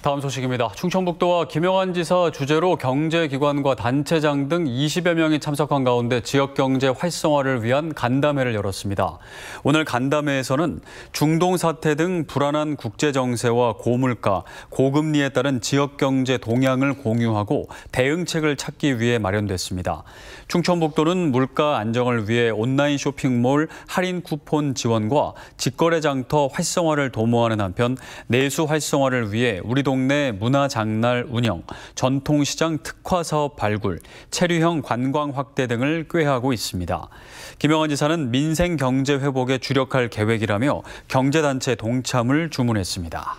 다음 소식입니다. 충청북도와 김영환 지사 주재로 경제기관과 단체장 등 20여 명이 참석한 가운데 지역경제 활성화를 위한 간담회를 열었습니다. 오늘 간담회에서는 중동 사태 등 불안한 국제정세와 고물가, 고금리에 따른 지역경제 동향을 공유하고 대응책을 찾기 위해 마련됐습니다. 충청북도는 물가 안정을 위해 온라인 쇼핑몰 할인 쿠폰 지원과 직거래 장터 활성화를 도모하는 한편 내수 활성화를 위해 우리 동네 문화장날 운영, 전통시장 특화사업 발굴, 체류형 관광 확대 등을 꾀하고 있습니다. 김영환 지사는 민생경제 회복에 주력할 계획이라며 경제단체 동참을 주문했습니다.